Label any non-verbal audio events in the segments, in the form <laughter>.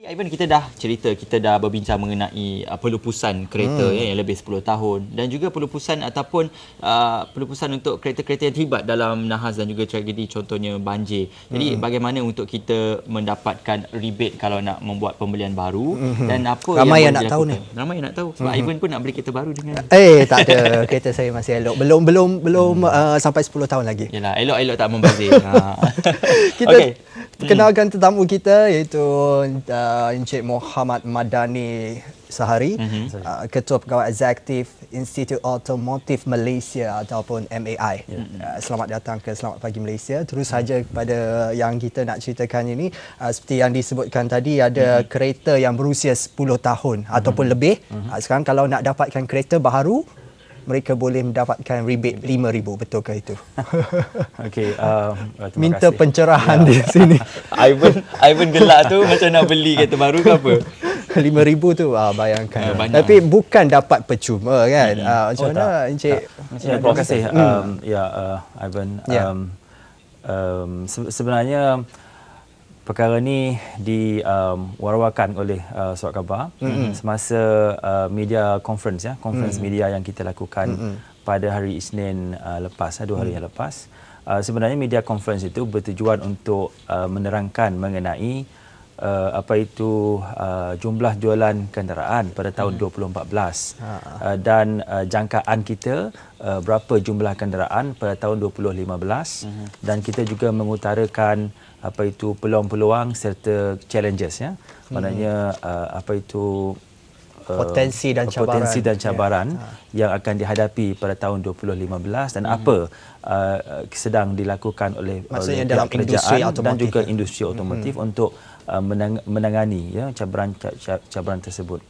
Ivan ya, kita dah cerita kita dah berbincang mengenai uh, pelupusan kereta hmm. ya, yang lebih 10 tahun dan juga pelupusan ataupun uh, pelupusan untuk kereta-kereta yang terlibat dalam nahas dan juga tragedi contohnya banjir. Jadi hmm. bagaimana untuk kita mendapatkan rebate kalau nak membuat pembelian baru hmm. dan apa ramai yang, yang nak tahu ni? Ramai yang nak tahu. Sebab hmm. Ivan pun nak beli kereta baru dengan Eh tak ada kereta saya masih elok. Belum belum belum hmm. uh, sampai 10 tahun lagi. Yalah elok-elok tak membazir. <laughs> ha. Kita okay. Perkenalkan hmm. tetamu kita iaitu uh, Encik Muhammad Madani Sahari, mm-hmm. uh, Ketua Pegawai Eksekutif Institut Automotif Malaysia ataupun MAI. Yeah. Uh, selamat datang ke Selamat Pagi Malaysia. Terus saja mm-hmm. kepada yang kita nak ceritakan ini, uh, seperti yang disebutkan tadi, ada mm-hmm. kereta yang berusia 10 tahun mm-hmm. ataupun mhm. lebih. Mm-hmm. Uh, sekarang kalau nak dapatkan kereta baru, mereka boleh mendapatkan rebate lima ribu betul ke itu? <laughs> Okay, uh, um, <laughs> minta kasih. pencerahan yeah. di sini. <laughs> Ivan, Ivan gelak tu macam nak beli kereta baru ke apa? Lima ribu tu uh, bayangkan. Uh, Tapi bukan dapat percuma kan? Mm-hmm. Uh, macam oh, mana tak. Encik? Tak. Ya, terima kasih. Mm. Um, ya, yeah, uh, Ivan. Yeah. Um, um, sebenarnya perkara ni diwarwakan um, oleh uh, surat khabar mm-hmm. semasa uh, media conference ya conference mm-hmm. media yang kita lakukan mm-hmm. pada hari Isnin uh, lepas ya, dua hari mm. yang lepas uh, sebenarnya media conference itu bertujuan untuk uh, menerangkan mengenai Uh, apa itu uh, jumlah jualan kenderaan pada tahun hmm. 2014 ha. uh, dan uh, jangkaan kita uh, berapa jumlah kenderaan pada tahun 2015 hmm. dan kita juga mengutarakan apa itu peluang-peluang serta challenges ya. Hmm. Maknanya uh, apa itu uh, potensi dan uh, cabaran, potensi dan cabaran yeah. yang akan dihadapi pada tahun 2015 dan hmm. apa uh, sedang dilakukan oleh maksudnya oleh dalam kerajaan industri dan juga ya. industri otomotif hmm. untuk uh, menangani ya cabaran cabaran tersebut.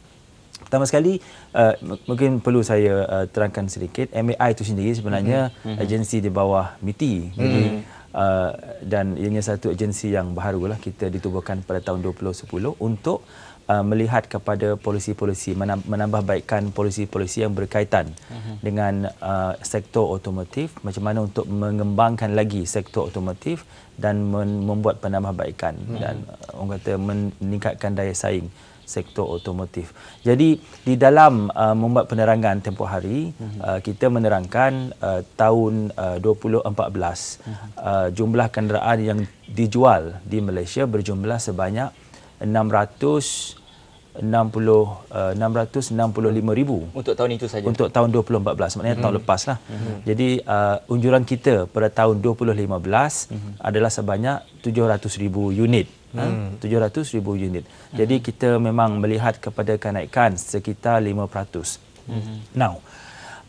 Pertama sekali uh, mungkin perlu saya uh, terangkan sedikit MAI itu sendiri sebenarnya hmm. agensi di bawah MITI. Hmm. Jadi, mhm. Uh, dan ianya satu agensi yang baru lah kita ditubuhkan pada tahun 2010 untuk uh, melihat kepada polisi-polisi menambah baikkan polisi-polisi yang berkaitan uh-huh. dengan uh, sektor otomotif macam mana untuk mengembangkan lagi sektor otomotif dan men- membuat penambahbaikan uh-huh. dan uh, orang kata meningkatkan daya saing sektor otomotif. Jadi di dalam uh, membuat penerangan tempoh hari, mhm. uh, kita menerangkan uh, tahun uh, 2014 mhm. uh, jumlah kenderaan yang dijual di Malaysia berjumlah sebanyak 600 60 uh, 665 ribu untuk tahun itu saja untuk tahun 2014 maknanya mm-hmm. tahun mhm. lepas lah mm-hmm. jadi uh, unjuran kita pada tahun 2015 mm-hmm. adalah sebanyak 700 ribu unit mm Ha? hmm. 700,000 unit. Hmm. Jadi kita memang melihat kepada kenaikan sekitar 5%. Hmm. Now,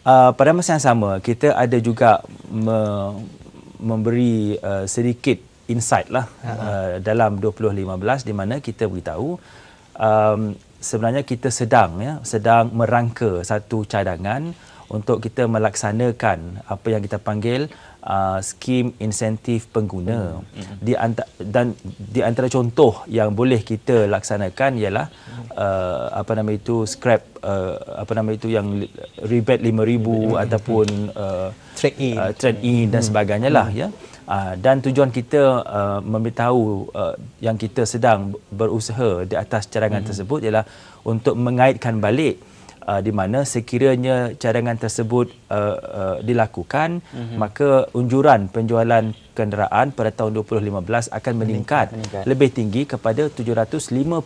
uh, pada masa yang sama kita ada juga me- memberi uh, sedikit insight lah uh uh, dalam 2015 di mana kita beritahu um, sebenarnya kita sedang ya sedang merangka satu cadangan untuk kita melaksanakan apa yang kita panggil uh, skim insentif pengguna. Mm-hmm. Di antara dan di antara contoh yang boleh kita laksanakan ialah uh, apa nama itu scrap uh, apa nama itu yang rebate 5000 ataupun hmm. uh, trade in uh, trade in dan mm-hmm. sebagainya lah mm-hmm. ya. Uh, dan tujuan kita uh, memberitahu uh, yang kita sedang berusaha di atas cadangan mm-hmm. tersebut ialah untuk mengaitkan balik uh, di mana sekiranya cadangan tersebut uh, uh, dilakukan mm-hmm. maka unjuran penjualan kenderaan pada tahun 2015 akan meningkat, meningkat. lebih tinggi kepada 750,000 uh,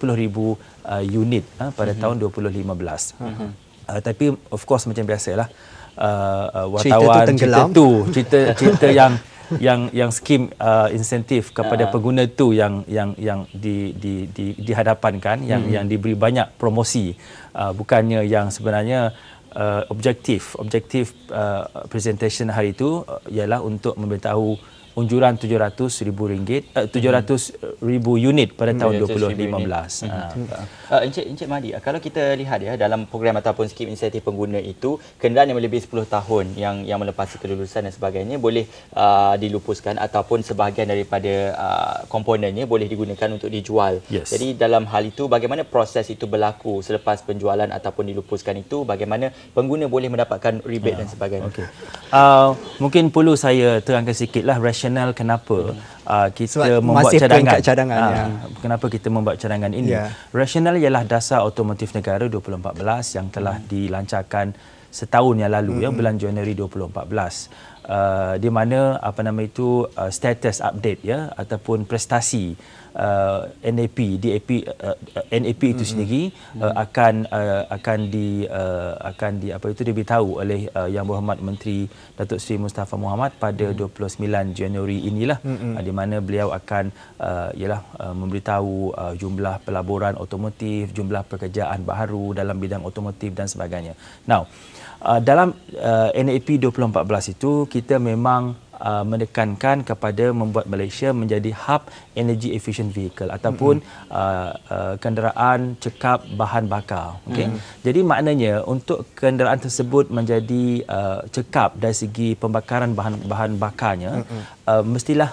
unit uh, pada mm-hmm. tahun 2015. Mm-hmm. Uh, tapi of course macam biasalah uh, uh wartawan cerita tu cerita cerita yang yang yang skim uh, insentif kepada uh. pengguna tu yang yang yang di di di kan yang hmm. yang diberi banyak promosi Uh, bukannya yang sebenarnya uh, objektif objektif uh, presentation hari itu uh, ialah untuk memberitahu unjuran 700 ribu ringgit eh, uh, 700 ribu unit pada hmm, tahun 2015. Hmm, ah hmm. uh, encik encik Mahdi eh, kalau kita lihat ya dalam program ataupun skim insentif pengguna itu kenderaan yang lebih 10 tahun yang yang melepasi kelulusan dan sebagainya boleh uh, dilupuskan ataupun sebahagian daripada uh, komponennya boleh digunakan untuk dijual. Yes. Jadi dalam hal itu bagaimana proses itu berlaku selepas penjualan ataupun dilupuskan itu bagaimana pengguna boleh mendapatkan rebate yeah. dan sebagainya. Okay. Uh, ah, mungkin perlu saya terangkan sikitlah rasio rasional kenapa hmm. uh, kita Sebab membuat cadangan. Masih cadangan. Uh, ya. Kenapa kita membuat cadangan ini. Ya. Rasional ialah dasar otomotif negara 2014 yang telah hmm. dilancarkan setahun yang lalu, ya, hmm. ya, bulan hmm. Januari 2014 uh, di mana apa nama itu uh, status update ya ataupun prestasi uh, NAP DAP uh, uh NAP itu mm-hmm. sendiri uh, akan uh, akan di uh, akan di apa itu diberitahu oleh uh, Yang Berhormat Menteri Datuk Seri Mustafa Muhammad pada mm-hmm. 29 Januari inilah mm-hmm. uh, di mana beliau akan uh, ialah uh, memberitahu uh, jumlah pelaburan otomotif, jumlah pekerjaan baru dalam bidang otomotif dan sebagainya. Now, uh, Uh, dalam uh, NAP 2014 itu kita memang uh, menekankan kepada membuat Malaysia menjadi hub energy efficient vehicle ataupun mm-hmm. uh, uh, kenderaan cekap bahan bakar okey mm-hmm. jadi maknanya untuk kenderaan tersebut menjadi uh, cekap dari segi pembakaran bahan-bahan bakarnya mm-hmm. uh, mestilah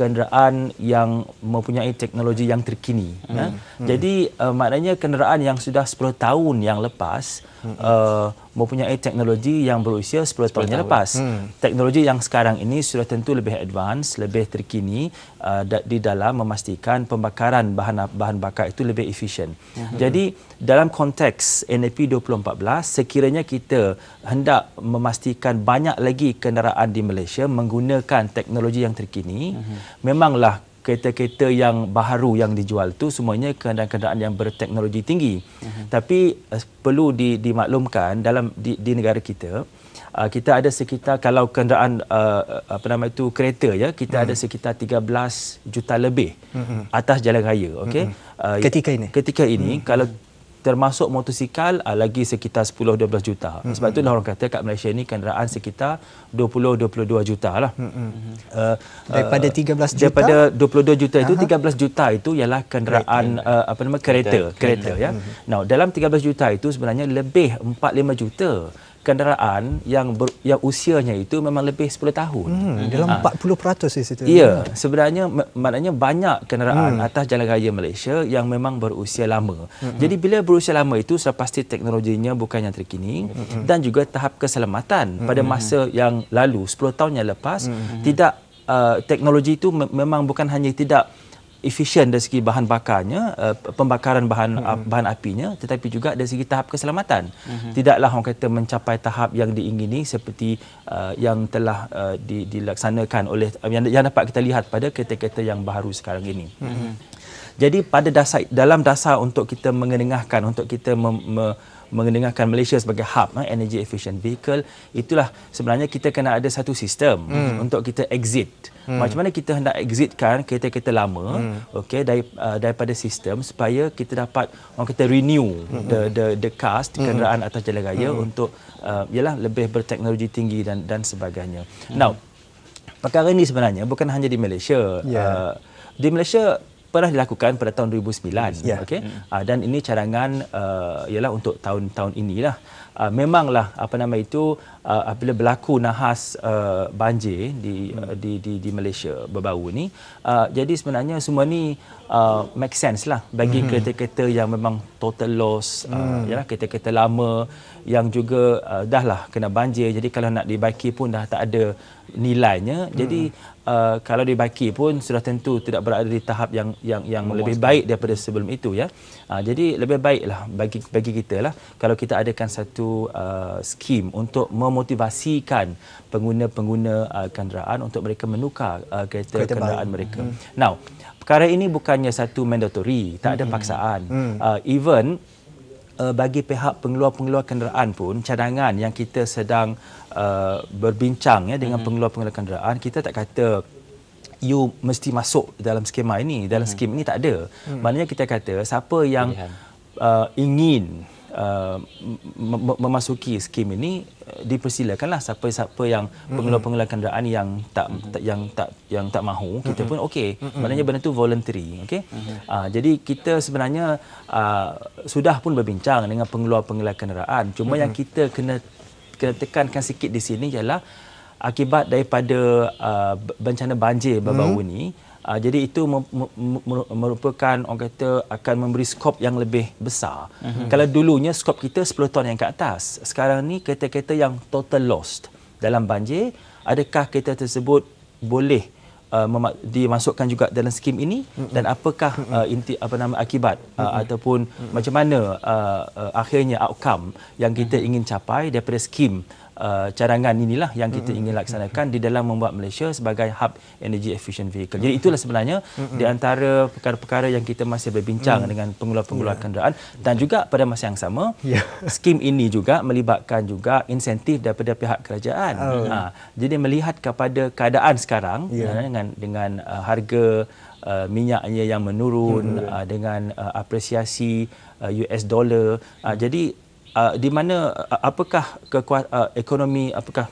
kenderaan yang mempunyai teknologi yang terkini. Hmm. Ya. Hmm. Jadi uh, maknanya kenderaan yang sudah 10 tahun yang lepas hmm. uh, mempunyai teknologi yang berusia 10, 10 tahun, yang lepas. Hmm. Teknologi yang sekarang ini sudah tentu lebih advance, lebih terkini uh, di dalam memastikan pembakaran bahan bahan bakar itu lebih efisien. Hmm. Jadi dalam konteks NAP 2014, sekiranya kita hendak memastikan banyak lagi kenderaan di Malaysia menggunakan teknologi yang terkini, hmm memanglah kereta-kereta yang baru yang dijual tu semuanya kenderaan-kenderaan yang berteknologi tinggi. Uh-huh. Tapi uh, perlu di, dimaklumkan dalam di, di negara kita uh, kita ada sekitar kalau kenderaan uh, apa nama itu kereta ya kita uh-huh. ada mhm. sekitar 13 juta lebih uh-huh. atas jalan raya okey. Uh-huh. Uh, ketika ini ketika ini uh-huh. kalau termasuk motosikal uh, lagi sekitar 10 12 juta. Mm-hmm. Sebab itulah orang kata kat Malaysia ni kenderaan sekitar 20 22 juta lah. Mm-hmm. Uh, daripada 13 eh, juta daripada 22 juta itu Aha. 13 juta itu ialah kenderaan uh, apa nama kereta, kereta, kereta, kereta ya. Mm-hmm. Now dalam 13 juta itu sebenarnya lebih 4 5 juta kenderaan yang ber, yang usianya itu memang lebih 10 tahun. Hmm, hmm. dalam ha. Ah. 40% di situ. Ya, sebenarnya maknanya banyak kenderaan hmm. atas jalan raya Malaysia yang memang berusia lama. Hmm. Jadi bila berusia lama itu sudah pasti teknologinya bukan yang terkini hmm. dan juga tahap keselamatan hmm. pada masa yang lalu 10 tahun yang lepas hmm. tidak uh, teknologi itu me- memang bukan hanya tidak efisien dari segi bahan bakarnya uh, pembakaran bahan mm-hmm. uh, bahan apinya tetapi juga dari segi tahap keselamatan mm-hmm. tidaklah orang kata mencapai tahap yang diingini seperti uh, yang telah uh, dilaksanakan oleh uh, yang, yang dapat kita lihat pada kereta-kereta yang baru sekarang ini mm-hmm. jadi pada dasar dalam dasar untuk kita mengenengahkan untuk kita mem- Mengenangkan Malaysia sebagai hub eh, energy efficient vehicle itulah sebenarnya kita kena ada satu sistem hmm. untuk kita exit hmm. macam mana kita hendak exitkan kereta-kereta lama hmm. okey dari, uh, daripada sistem supaya kita dapat orang kita renew hmm. the the the cast hmm. kenderaan hmm. atas jalan raya hmm. untuk uh, yalah lebih berteknologi tinggi dan dan sebagainya hmm. now perkara ini sebenarnya bukan hanya di Malaysia yeah. uh, di Malaysia pernah dilakukan pada tahun 2009 yeah. okey uh, dan ini cadangan uh, ialah untuk tahun-tahun inilah uh, memanglah apa nama itu uh, apabila berlaku nahas uh, banjir di, hmm. uh, di di di Malaysia berbau ni uh, jadi sebenarnya semua ni uh, make sense lah bagi mm-hmm. kereta-kereta yang memang total loss mm. uh, hmm. yalah kereta-kereta lama yang juga uh, dah lah kena banjir jadi kalau nak dibaiki pun dah tak ada nilainya mm. jadi hmm. uh, kalau dibaiki pun sudah tentu tidak berada di tahap yang yang yang Memuaskan. lebih baik daripada sebelum itu ya uh, jadi lebih baiklah bagi bagi kita lah kalau kita adakan satu uh, skim untuk memotivasikan pengguna-pengguna uh, kenderaan untuk mereka menukar uh, kereta, kereta kenderaan baik. mereka mm. now perkara ini bukannya satu mandatory tak ada paksaan mm. Uh, even uh, bagi pihak pengeluar-pengeluar kenderaan pun cadangan yang kita sedang uh, berbincang ya dengan pengeluar-pengeluar kenderaan kita tak kata you mesti masuk dalam skema ini dalam hmm. skim ini tak ada hmm. maknanya kita kata siapa yang uh, ingin uh, memasuki skim ini dipersilakanlah siapa-siapa yang pengelola-pengelola kenderaan yang tak, mm-hmm. yang tak yang tak mahu mm-hmm. kita pun okey mm-hmm. maknanya benda tu voluntary okey mm-hmm. uh, jadi kita sebenarnya uh, sudah pun berbincang dengan pengelola-pengelola kenderaan cuma mm-hmm. yang kita kena kena tekankan sikit di sini ialah akibat daripada uh, bencana banjir baru-baru mm-hmm. ni Uh, jadi itu merupakan orang kata akan memberi skop yang lebih besar. Mm-hmm. Kalau dulunya skop kita 10 ton yang ke atas. Sekarang ni kereta-kereta yang total lost dalam banjir, adakah kereta tersebut boleh uh, dimasukkan juga dalam skim ini Mm-mm. dan apakah uh, inti apa nama akibat uh, ataupun Mm-mm. macam mana uh, uh, akhirnya outcome yang kita Mm-mm. ingin capai daripada skim uh, cadangan inilah yang kita mm-hmm. ingin mm-hmm. laksanakan di dalam membuat Malaysia sebagai hub energy efficient vehicle. Jadi mm-hmm. itulah sebenarnya di antara perkara-perkara yang kita masih berbincang mm. dengan pengeluar pengelola kenderaan dan juga pada masa yang sama skim ini juga melibatkan juga insentif daripada pihak kerajaan. Oh. Ha, jadi melihat kepada keadaan sekarang yeah. dengan dengan uh, harga Uh, minyaknya yang menurun hmm. uh, dengan uh, apresiasi uh, US dollar uh, hmm. jadi uh, di mana uh, apakah kekuat, uh, ekonomi apakah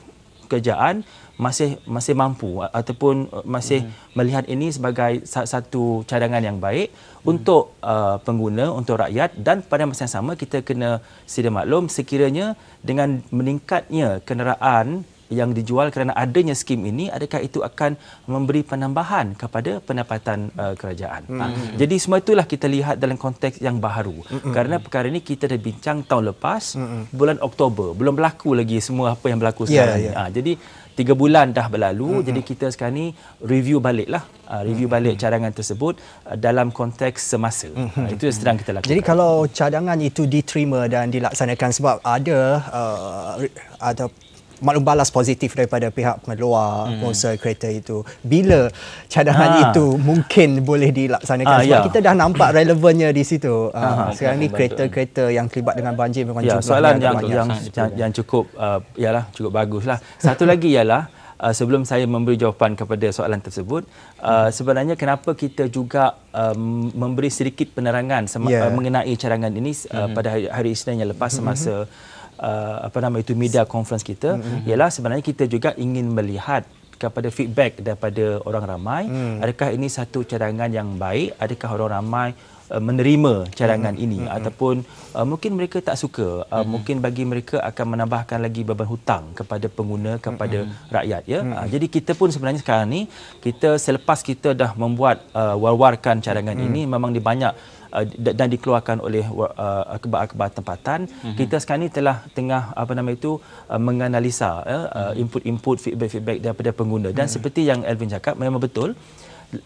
kerjaan masih masih mampu ataupun masih hmm. melihat ini sebagai satu cadangan yang baik hmm. untuk uh, pengguna untuk rakyat dan pada masa yang sama kita kena sedia maklum sekiranya dengan meningkatnya kenderaan yang dijual kerana adanya skim ini adakah itu akan memberi penambahan kepada pendapatan uh, kerajaan. Mm. Uh, jadi semua itulah kita lihat dalam konteks yang baru. Mm-mm. Kerana perkara ini kita dah bincang tahun lepas Mm-mm. bulan Oktober belum berlaku lagi semua apa yang berlaku yeah, sekarang. Yeah. Ha, uh, jadi tiga bulan dah berlalu mm-hmm. jadi kita sekarang ni review baliklah uh, review mm-hmm. balik cadangan tersebut uh, dalam konteks semasa mm-hmm. uh, itu yang sedang kita lakukan jadi kalau cadangan itu diterima dan dilaksanakan sebab ada uh, atau maklum balas positif daripada pihak luar hmm. pengusaha kereta itu bila cadangan ha. itu mungkin boleh dilaksanakan ha, sebab ya. kita dah nampak relevannya di situ ha, uh, ha, sekarang ni kereta-kereta yang terlibat dengan banjir memang ya, soalan yang yang, yang yang cukup uh, ialah cukup baguslah satu lagi ialah Uh, sebelum saya memberi jawapan kepada soalan tersebut, uh, sebenarnya kenapa kita juga um, memberi sedikit penerangan yeah. Ya. uh, mengenai cadangan ini uh, mm-hmm. pada hari, hari Isnin yang lepas mhm. semasa mm-hmm uh, apa nama itu media conference kita mm-hmm. ialah sebenarnya kita juga ingin melihat kepada feedback daripada orang ramai mm. adakah ini satu cadangan yang baik adakah orang ramai uh, menerima cadangan hmm, ini hmm, ataupun Uh, mungkin mereka tak suka uh, hmm. mungkin bagi mereka akan menambahkan lagi beban hutang kepada pengguna kepada hmm, rakyat ya hmm. uh, jadi kita pun sebenarnya sekarang ni kita selepas kita dah membuat uh, war-warkan cadangan hmm. ini memang di banyak uh, dan dikeluarkan oleh uh, akhbar-akhbar tempatan mm-hmm. kita sekarang ni telah tengah apa nama itu uh, menganalisa ya, uh, mhm. input-input feedback-feedback daripada pengguna dan mm-hmm. seperti yang Elvin cakap memang betul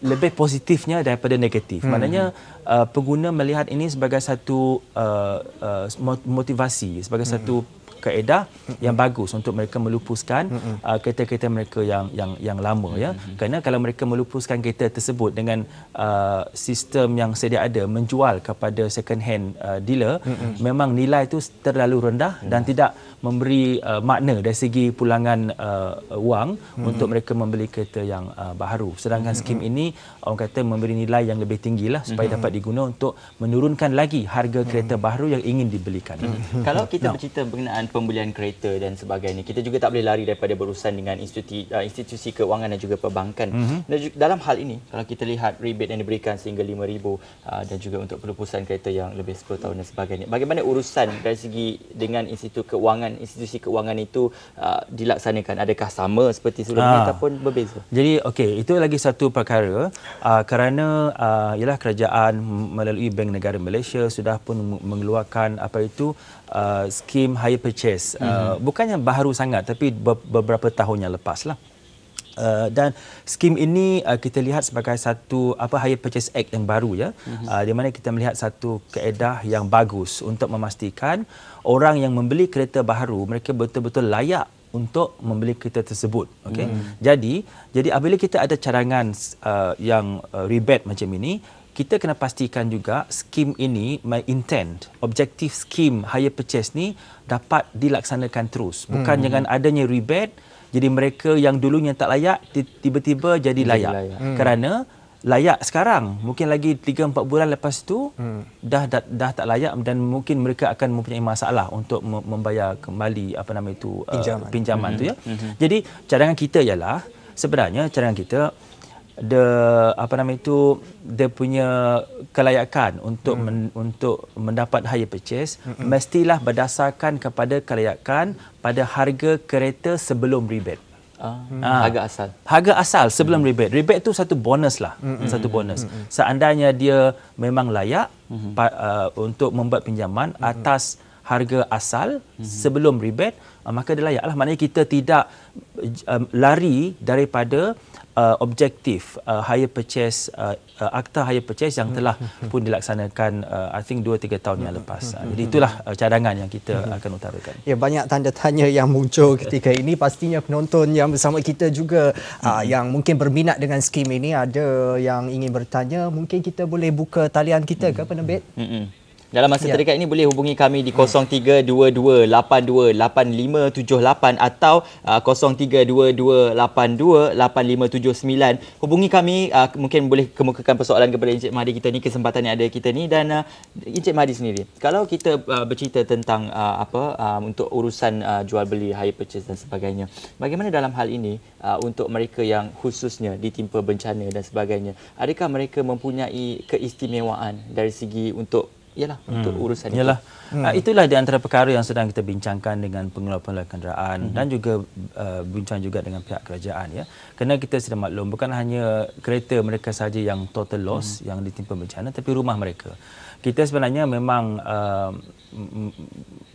lebih positifnya daripada negatif. Hmm. Maknanya uh, pengguna melihat ini sebagai satu uh, uh, motivasi, sebagai hmm. satu kaedah hmm. yang bagus untuk mereka melupuskan hmm. uh, kereta-kereta mereka yang yang yang lama hmm. ya mm-hmm. Karena kalau mereka melupuskan kereta tersebut dengan uh, sistem yang sedia ada menjual kepada second hand uh, dealer hmm. memang nilai itu terlalu rendah hmm. dan tidak memberi uh, makna dari segi pulangan uh, wang hmm. untuk mereka membeli kereta yang uh, baru sedangkan hmm. skim ini orang kata memberi nilai yang lebih tinggilah supaya hmm. dapat diguna untuk menurunkan lagi harga kereta hmm. baru yang ingin dibelikan. Hmm. Kalau kita no. bercerita berkenaan pembelian kereta dan sebagainya. Kita juga tak boleh lari daripada berurusan dengan institusi, uh, institusi keuangan dan juga perbankan. Mm-hmm. Dan juga, dalam hal ini, kalau kita lihat rebate yang diberikan sehingga RM5,000 uh, dan juga untuk pelupusan kereta yang lebih 10 tahun dan sebagainya. Bagaimana urusan dari segi dengan institusi keuangan, institusi keuangan itu uh, dilaksanakan? Adakah sama seperti sebelum ini ha. Ah. ataupun berbeza? Jadi, okay itu lagi satu perkara uh, kerana uh, ialah kerajaan melalui Bank Negara Malaysia sudah pun mengeluarkan apa itu uh, skim higher purchase mm-hmm. Uh, bukannya baru sangat tapi beberapa tahun yang lepas lah Uh, dan skim ini uh, kita lihat sebagai satu apa higher purchase act yang baru ya mm-hmm. uh, di mana kita melihat satu keedah yang bagus untuk memastikan orang yang membeli kereta baru mereka betul-betul layak untuk membeli kereta tersebut Okay, mm. jadi jadi apabila kita ada cadangan uh, yang uh, rebate macam ini kita kena pastikan juga skim ini my intent objektif skim hire purchase ni dapat dilaksanakan terus bukan hmm. dengan adanya rebate jadi mereka yang dulunya tak layak tiba-tiba jadi layak, layak. Hmm. kerana layak sekarang mungkin lagi 3 4 bulan lepas tu hmm. dah, dah dah tak layak dan mungkin mereka akan mempunyai masalah untuk membayar kembali apa nama itu pinjaman, uh, pinjaman hmm. tu ya hmm. jadi cadangan kita ialah sebenarnya cadangan kita the apa nama itu dia punya kelayakan untuk hmm. men, untuk mendapat higher purchase Hmm-mm. mestilah berdasarkan kepada kelayakan pada harga kereta sebelum rebate. Ah, hmm. Ah. harga asal. Harga asal sebelum hmm. rebate. Rebate tu satu bonus lah, hmm, hmm satu hmm, bonus. Hmm, hmm Seandainya dia memang layak hmm. pa, uh, untuk membuat pinjaman hmm atas harga asal hmm. sebelum rebate, uh, maka dia layaklah. Maknanya kita tidak um, lari daripada uh, objektif uh, hire purchase uh, uh akta hire purchase yang telah <laughs> pun dilaksanakan uh, I think 2 3 tahun yang lepas. Uh, jadi <laughs> itulah uh, cadangan yang kita <laughs> akan utarakan. Ya banyak tanda tanya yang muncul ketika ini pastinya penonton yang bersama kita juga uh, mm-hmm. yang mungkin berminat dengan skim ini ada yang ingin bertanya mungkin kita boleh buka talian kita ke penerbit? Hmm. Dalam masa ya. terdekat ini boleh hubungi kami di 0322828578 atau uh, 0322828579. Hubungi kami uh, mungkin boleh kemukakan persoalan kepada Encik Mahdi kita ni kesempatan yang ada kita ni dan uh, Encik Mahdi sendiri. Kalau kita uh, bercerita tentang uh, apa uh, untuk urusan uh, jual beli hire purchase dan sebagainya. Bagaimana dalam hal ini uh, untuk mereka yang khususnya ditimpa bencana dan sebagainya. Adakah mereka mempunyai keistimewaan dari segi untuk ialah untuk hmm. urusan itu. Yalah. Hmm. Uh, itulah di antara perkara yang sedang kita bincangkan dengan pengelola-pengelola kenderaan hmm. dan juga uh, bincang juga dengan pihak kerajaan ya. Kerana kita sedang maklum bukan hanya kereta mereka saja yang total loss hmm. yang ditimpa bencana tapi rumah mereka. Kita sebenarnya memang uh,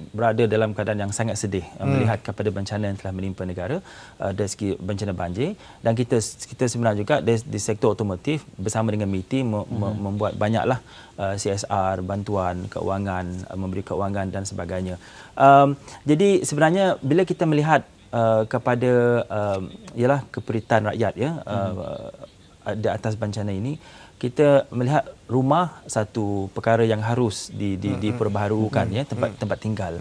berada dalam keadaan yang sangat sedih hmm. melihat kepada bencana yang telah menimpa negara uh, dari segi bencana banjir dan kita kita sebenarnya juga di, di sektor otomotif bersama dengan MITI me, hmm. me, membuat banyaklah uh, CSR bantuan keuangan uh, memberi kewangan dan sebagainya. Um, jadi sebenarnya bila kita melihat uh, kepada um, ialah keperitan rakyat ya uh, hmm. uh di atas bencana ini kita melihat rumah satu perkara yang harus di, di, hmm, hmm. diperbaharukan ya tempat tempat tinggal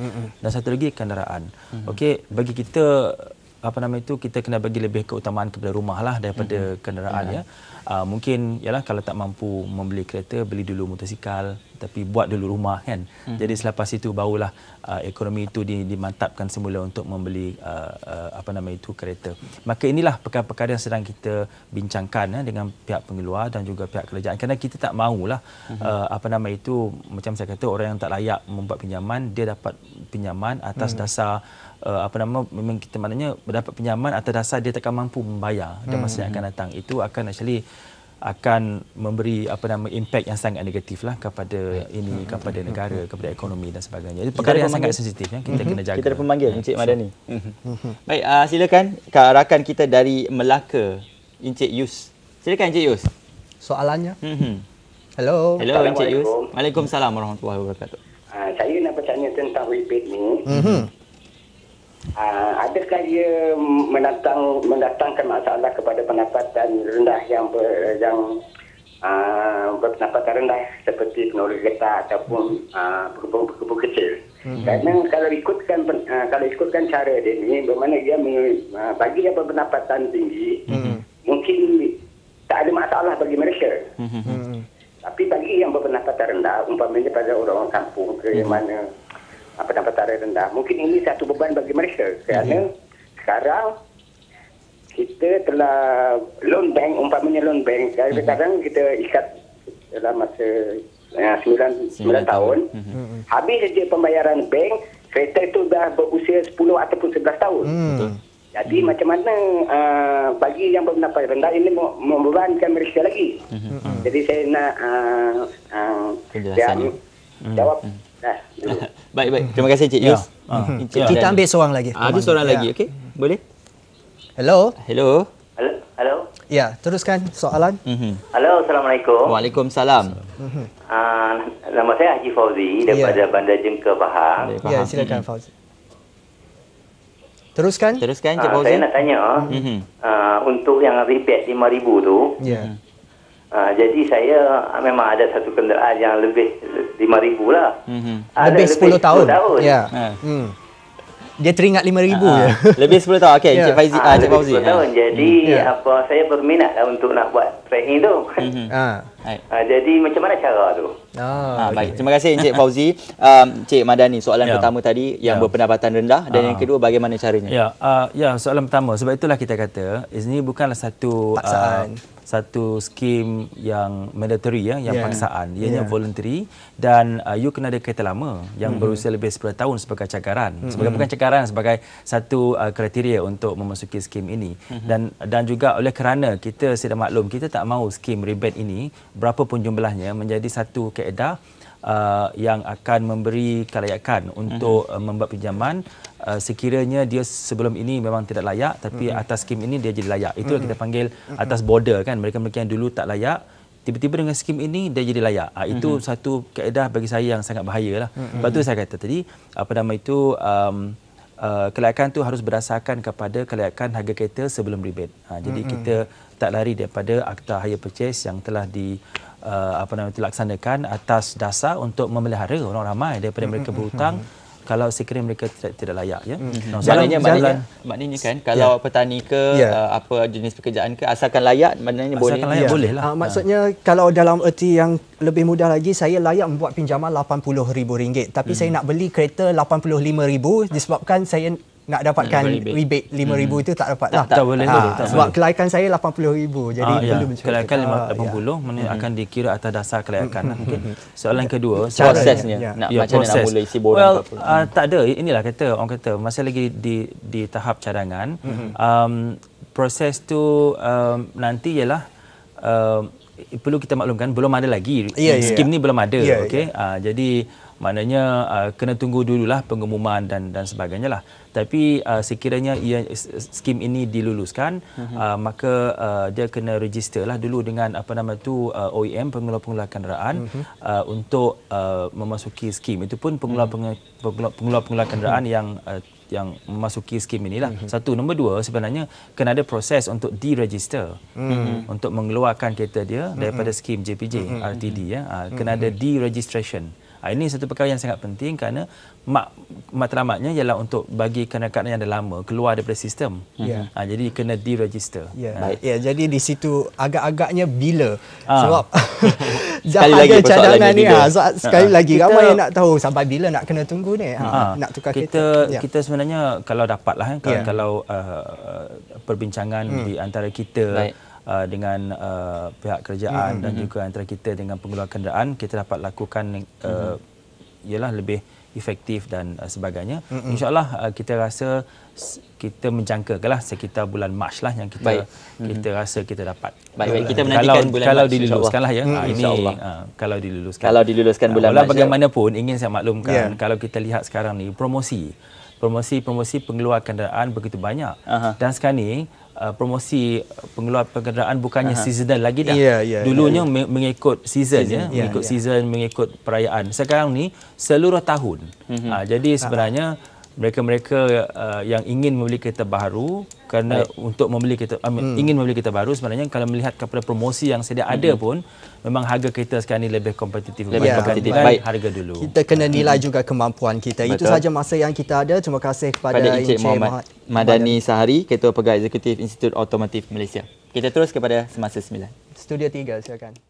dan satu lagi kenderaan. Okey bagi kita apa nama itu kita kena bagi lebih keutamaan kepada rumah lah daripada kenderaan ya. ya. Uh, mungkin ialah kalau tak mampu membeli kereta beli dulu motosikal tapi buat dulu rumah kan. Hmm. Jadi selepas itu barulah uh, ekonomi itu dimantapkan semula untuk membeli uh, uh, apa nama itu kereta. Maka inilah perkara-perkara yang sedang kita bincangkan eh, dengan pihak pengeluar dan juga pihak kerajaan kerana kita tak mahulah hmm. uh, apa nama itu macam saya kata orang yang tak layak membuat pinjaman dia dapat pinjaman atas hmm. dasar Uh, apa nama memang kita maknanya dapat pinjaman atas dasar dia takkan mampu membayar dalam masa yang hmm. akan datang itu akan actually akan memberi apa nama impact yang sangat negatif lah kepada yeah. ini mm-hmm. kepada hmm. negara hmm. kepada ekonomi dan sebagainya. Jadi perkara yang sangat sensitif yang kita hmm. kena jaga. Kita ada pemanggil Encik Madani. mm Baik uh, silakan rakan kita dari Melaka Encik Yus. Silakan Encik Yus. Soalannya. Hello. Hello Encik Yus. Waalaikumsalam warahmatullahi wabarakatuh. Uh, saya nak bertanya tentang rebate ni. Mm-hmm. Uh, adakah ia mendatang, mendatangkan masalah kepada pendapatan rendah yang ber, yang uh, berpendapatan rendah seperti penolong getah ataupun uh, ah, berhubung kecil. Mm-hmm. kalau ikutkan uh, kalau ikutkan cara dia ini bagaimana dia men, uh, bagi yang berpendapatan tinggi mm-hmm. mungkin tak ada masalah bagi mereka. Mm-hmm. Tapi bagi yang berpendapatan rendah umpamanya pada orang-orang kampung ke mm-hmm. mana Ah, pendapatan rendah. Mungkin ini satu beban bagi mereka kerana mm-hmm. sekarang kita telah loan bank, umpamanya loan bank. Dari mm-hmm. sekarang kita ikat dalam masa uh, 9, 9, tahun. Mm-hmm. Habis saja pembayaran bank, kereta itu dah berusia 10 ataupun 11 tahun. Mm-hmm. Jadi mm-hmm. macam mana uh, bagi yang berpendapatan rendah ini membebankan mereka lagi. Mm-hmm. Jadi saya nak uh, uh, jawab mm-hmm. dah <laughs> Baik, baik. Terima kasih Cik ya. Yus. Ah. Ya. Ha. Kita ambil seorang lagi. Ah, ada seorang ya. lagi, okey? Boleh? Hello. Hello. Hello. Hello. Ya, teruskan soalan. Mm-hmm. Hello, Assalamualaikum. Waalaikumsalam. Uh, nama saya Haji Fauzi daripada yeah. Bandar Jengke Pahang. Ya, yeah, silakan mm-hmm. Fauzi. Teruskan. Teruskan Cik uh, Fauzi. Saya nak tanya, mm-hmm. uh, untuk yang repeat 5000 tu, yeah. Mhm. Ah, jadi saya ah, memang ada satu kenderaan yang lebih 5000 lah. Mm-hmm. Ada lebih 10 lebih tahun. Ya. Yeah. Yeah. Hmm. Dia teringat 5000 uh, uh, Lebih 10 tahun. Okey, <laughs> yeah. Encik Faizi, uh, Encik Fauzi. 10 tahun. Jadi hmm. yeah. apa saya berminatlah untuk nak buat training tu. Mm-hmm. Ha. Uh, jadi macam mana cara tu? Oh, ha, baik. Terima kasih Encik Fauzi. Um, Encik Madani, soalan yeah. pertama tadi yang yeah. berpendapatan rendah dan uh. yang kedua bagaimana caranya? Ya, yeah. uh, ya, yeah, soalan pertama. Sebab itulah kita kata ini bukanlah satu paksaan. Uh, satu skim yang mandatory ya yang yeah. paksaan ianya yeah. voluntary dan uh, you kena ada kereta lama yang mm-hmm. berusia lebih 10 tahun sebagai cakaran. mm-hmm. sebagai bukan cakaran, sebagai satu uh, kriteria untuk memasuki skim ini mm-hmm. dan dan juga oleh kerana kita sedar maklum kita tak mahu skim rebate ini berapa pun jumlahnya menjadi satu keedah Uh, yang akan memberi kelayakan untuk mhm. uh, membuat pinjaman uh, sekiranya dia sebelum ini memang tidak layak tapi mm-hmm. atas skim ini dia jadi layak itulah mm-hmm. kita mhm. panggil mhm. atas border kan mereka-mereka yang dulu tak layak tiba-tiba dengan skim ini dia jadi layak uh, itu mm-hmm. satu kaedah bagi saya yang sangat bahayalah mm-hmm. lepas tu saya kata tadi apa nama itu um, Uh, kelayakan tu harus berdasarkan kepada kelayakan harga kereta sebelum rebate. Ha, jadi mm-hmm. kita tak lari daripada akta hire purchase yang telah di uh, apa namanya dilaksanakan atas dasar untuk memelihara orang ramai daripada mm-hmm. mereka berhutang. Mm-hmm kalau sekiranya mereka tidak, tidak layak ya. Mm-hmm. maknanya jalan, maknanya maknanya kan kalau yeah. petani ke yeah. Ya. uh, apa jenis pekerjaan ke asalkan layak maknanya asalkan boleh. Layak, yeah. boleh lah. uh, ah, maksudnya ha. kalau dalam erti yang lebih mudah lagi saya layak membuat pinjaman RM80,000 tapi mm. saya nak beli kereta RM85,000 disebabkan saya nak dapatkan nak rebate, rebate 5000 hmm. itu tak dapat lah. Tak, tak, tak boleh. Ha, tak tak sebab boleh. kelaikan saya 80000 ah, jadi perlu ah, ya. mencukupi. Kelaikan 80 ha, ya. hmm. akan dikira atas dasar kelaikan. Lah. Hmm. Okay. Hmm, hmm, hmm. Soalan hmm. kedua, prosesnya. Ya. Nak ya, macam proses. mana nak mula isi borang well, apa uh, ah, Tak ada. Inilah kata, orang kata masih lagi di di, tahap cadangan. Hmm. Um, proses tu um, nanti ialah um, perlu kita maklumkan belum ada lagi. Yeah, ya, skim yeah. ni belum ada. Yeah, ya. okay. yeah. Uh, jadi maknanya uh, kena tunggu dululah pengumuman dan dan sebagainya lah tapi uh, sekiranya ia skim ini diluluskan uh-huh. uh, maka uh, dia kena register lah dulu dengan apa nama tu uh, OEM pengelola-pengelola kenderaan uh-huh. uh, untuk uh, memasuki skim itu pun pengelola-pengelola mhm. kenderaan uh-huh. yang uh, yang memasuki skim inilah. Mm-hmm. Satu nombor dua sebenarnya kena ada proses untuk deregister mm-hmm. untuk mengeluarkan kereta dia daripada skim JPJ mm-hmm. RTD ya. Ah, kena mm-hmm. ada deregistration. mm Ah, ini satu perkara yang sangat penting kerana mak, matlamatnya ialah untuk bagi kanak-kanak yang dah lama keluar daripada sistem. Yeah. Ya. Ha, jadi kena diregister. Yeah. Ya. Baik. Ya, jadi di situ agak-agaknya bila ha. sebab <laughs> sekali lagi cadangan ni ha, sekali ha. lagi kita, yang nak tahu sampai bila nak kena tunggu ni ha, ha. nak tukar kita kita, ya. kita sebenarnya kalau dapatlah kan kalau, yeah. kalau uh, perbincangan hmm. di antara kita Baik uh, dengan uh, pihak kerajaan mm -hmm. dan juga antara kita dengan pengeluar kenderaan kita dapat lakukan uh, ialah uh, mm -hmm. lebih efektif dan uh, sebagainya. Mm -hmm. Insyaallah uh, kita rasa kita menjangkakanlah sekitar bulan Mac lah yang kita baik. kita -hmm. rasa kita dapat. Baik, baik. Uh, kita menantikan kalau, bulan kalau Mac, diluluskanlah ya. Mm -hmm. Insyaallah. Uh, kalau diluluskan. Kalau diluluskan ah, bulan Mac. Ya. bagaimanapun ya. ingin saya maklumkan yeah. kalau kita lihat sekarang ni promosi promosi-promosi pengeluar kenderaan begitu banyak. Aha. Dan sekarang ni uh, promosi pengeluar kenderaan bukannya uh-huh. seasonal lagi dah. Yeah, yeah, Dulunya yeah, yeah. Ya. mengikut season, ya. season ya, yeah, mengikut yeah. season, mengikut perayaan. Sekarang ni seluruh tahun. Mm-hmm. Uh, jadi sebenarnya uh-huh mereka-mereka uh, yang ingin membeli kereta baru kerana Baik. untuk membeli kereta um, hmm. ingin membeli kereta baru sebenarnya kalau melihat kepada promosi yang sedia hmm. ada pun memang harga kereta sekarang ini lebih kompetitif lebih kompetitif ya. Baik. harga dulu kita kena hmm. nilai hmm. juga kemampuan kita Betul. itu sahaja masa yang kita ada terima kasih kepada Encik, Encik Muhammad, Muhammad Madani Sahari Ketua Pegawai Eksekutif Institut Automotif Malaysia kita terus kepada semasa 9 studio 3 silakan